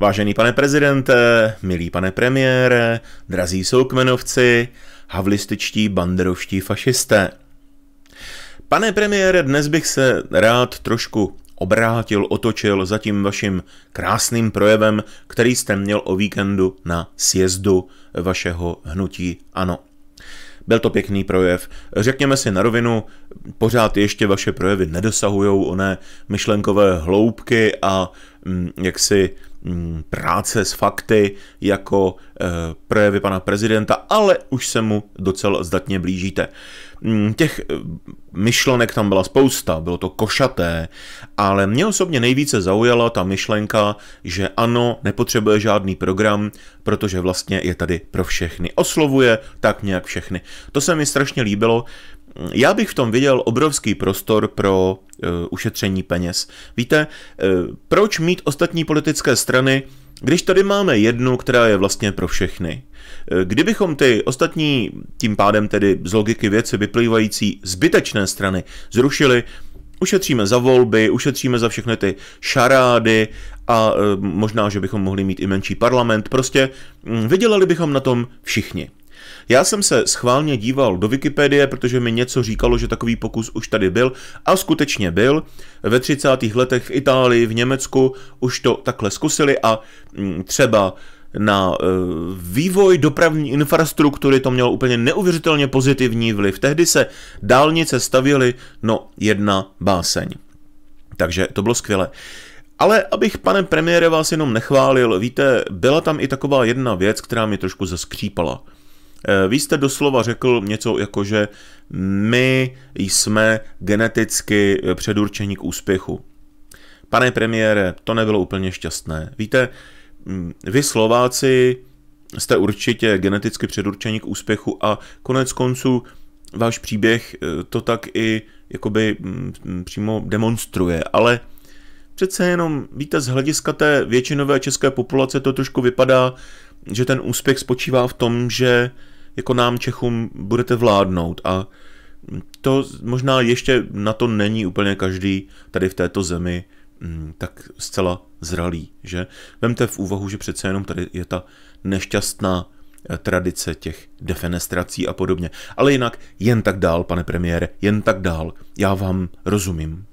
Vážený pane prezidente, milý pane premiére, drazí soukmenovci, havlističtí banderovští fašisté. Pane premiére, dnes bych se rád trošku obrátil, otočil za tím vaším krásným projevem, který jste měl o víkendu na sjezdu vašeho hnutí ANO. Byl to pěkný projev. Řekněme si na rovinu, pořád ještě vaše projevy nedosahují oné myšlenkové hloubky a mm, jaksi Mm, práce s fakty jako eh, projevy pana prezidenta, ale už se mu docela zdatně blížíte. Mm, těch eh, myšlenek tam byla spousta, bylo to košaté, ale mě osobně nejvíce zaujala ta myšlenka, že ano, nepotřebuje žádný program, protože vlastně je tady pro všechny. Oslovuje tak nějak všechny. To se mi strašně líbilo, já bych v tom viděl obrovský prostor pro e, ušetření peněz. Víte, e, proč mít ostatní politické strany, když tady máme jednu, která je vlastně pro všechny? E, kdybychom ty ostatní, tím pádem tedy z logiky věci vyplývající zbytečné strany, zrušili, ušetříme za volby, ušetříme za všechny ty šarády a možná, že bychom mohli mít i menší parlament. Prostě vydělali bychom na tom všichni. Já jsem se schválně díval do Wikipedie, protože mi něco říkalo, že takový pokus už tady byl a skutečně byl. Ve 30. letech v Itálii, v Německu už to takhle zkusili a mm, třeba na e, vývoj dopravní infrastruktury to mělo úplně neuvěřitelně pozitivní vliv. Tehdy se dálnice stavěly, no jedna báseň. Takže to bylo skvělé. Ale abych, pane premiére, vás jenom nechválil, víte, byla tam i taková jedna věc, která mě trošku zaskřípala. Eh, vy jste doslova řekl něco jako, že my jsme geneticky eh, předurčení k úspěchu. Pane premiére, to nebylo úplně šťastné. Víte, mm, vy Slováci jste určitě geneticky předurčení k úspěchu a konec konců váš příběh eh, to tak i jakoby mm, přímo demonstruje, ale přece jenom, víte, z hlediska té většinové české populace to trošku vypadá, že ten úspěch spočívá v tom, že jako nám Čechům budete vládnout a to možná ještě na to není úplně každý tady v této zemi mm, tak zcela zralý, že? Vemte v úvahu, že přece jenom tady je ta nešťastná eh, tradice těch defenestrací a podobně. Ale jinak jen tak dál, pane premiére, jen tak dál. Já vám rozumím.